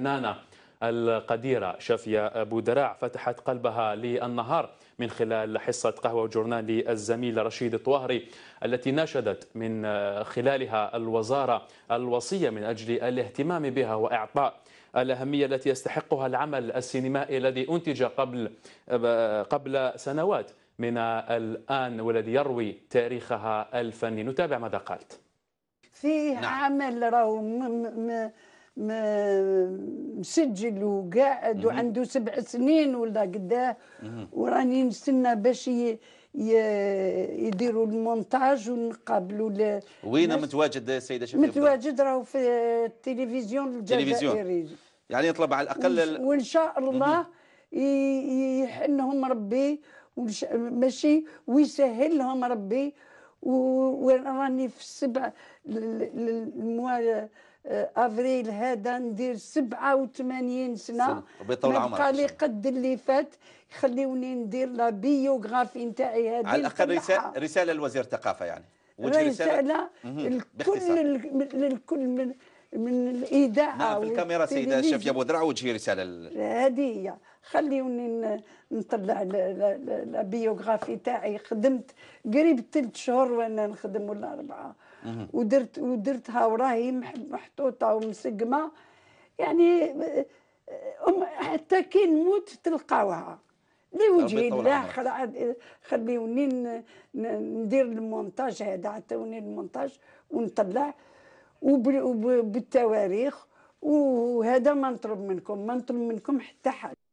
نانا القديرة شافية أبو دراع فتحت قلبها للنهار من خلال حصة قهوة جورنال للزميل رشيد طوهري التي ناشدت من خلالها الوزارة الوصية من أجل الاهتمام بها وإعطاء الأهمية التي يستحقها العمل السينمائي الذي أنتج قبل قبل سنوات من الآن والذي يروي تاريخها الفني نتابع ماذا قالت في نعم. عمل راهو مسجل وقاعد وعنده سبع سنين ولا قداه وراني نستنى باش يديروا المونتاج ونقابلوا وين متواجد السيده شفيق متواجد راهو في التلفزيون الجزائري يعني يطلب على الاقل وان شاء الله يحنهم ربي ماشي ويسهل لهم ربي وراني في السبع افريل هذا ندير 87 سنه بيطول عمرك لي قد اللي فات خليوني ندير لا بيوغرافي نتاعي هذه على الاقل رساله رساله لوزير الثقافه يعني رساله لكل الكل من من الاذاعه نعم في الكاميرا سيده شافيه بودرع وجهي رساله هذه هي خليوني نطلع البيوغرافي تاعي خدمت قريب ثلاث شهور وانا نخدم ولا اربعه ودرت ودرتها وراهي محطوطه ومسقمه يعني حتى كي نموت تلقاوها لوجه الله خليوني ندير المونتاج هذا عطوني المونتاج ونطلع وبالتواريخ وهذا ما نطلب منكم ما نطلب منكم حتى حاجه